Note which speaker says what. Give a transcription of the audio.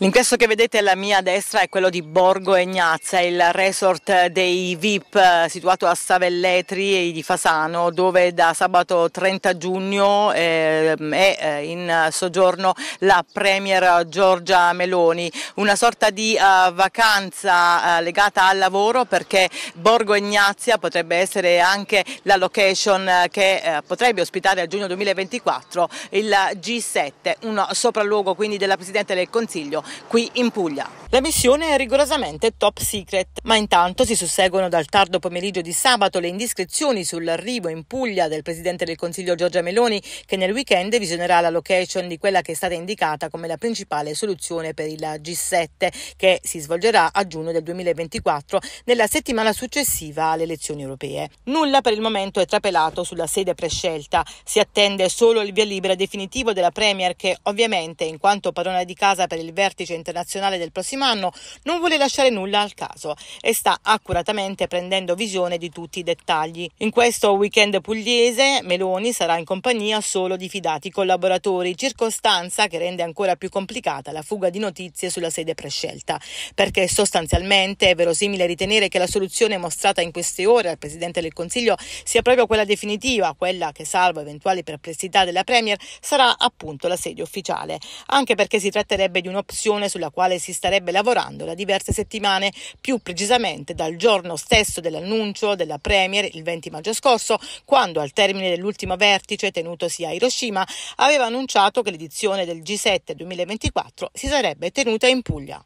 Speaker 1: L'ingresso che vedete alla mia destra è quello di Borgo Egnazza, il resort dei VIP eh, situato a Savelletri e di Fasano, dove da sabato 30 giugno ehm, è eh, in soggiorno la Premier Giorgia Meloni. Una sorta di eh, vacanza legata al lavoro perché Borgo Egnazia potrebbe essere anche la location che potrebbe ospitare a giugno 2024 il G7, un sopralluogo quindi della Presidente del Consiglio qui in Puglia. La missione è rigorosamente top secret, ma intanto si susseguono dal tardo pomeriggio di sabato le indiscrezioni sull'arrivo in Puglia del Presidente del Consiglio Giorgia Meloni, che nel weekend visionerà la location di quella che è stata indicata come la principale soluzione per il G7, che si svolgerà a giugno del 2024, nella settimana successiva alle elezioni europee. Nulla per il momento è trapelato sulla sede prescelta, si attende solo il via libera definitivo della Premier che ovviamente, in quanto padrona di casa per il vertice internazionale del prossimo prossimo anno, non vuole lasciare nulla al caso e sta accuratamente prendendo visione di tutti i dettagli. In questo weekend pugliese Meloni sarà in compagnia solo di fidati collaboratori, circostanza che rende ancora più complicata la fuga di notizie sulla sede prescelta, perché sostanzialmente è verosimile ritenere che la soluzione mostrata in queste ore al Presidente del Consiglio sia proprio quella definitiva, quella che salvo eventuali perplessità della Premier sarà appunto la sede ufficiale, anche perché si tratterebbe di un'opzione sulla quale si starebbe starebbe lavorando da diverse settimane, più precisamente dal giorno stesso dell'annuncio della Premier il 20 maggio scorso, quando al termine dell'ultimo vertice tenutosi a Hiroshima aveva annunciato che l'edizione del G7 2024 si sarebbe tenuta in Puglia.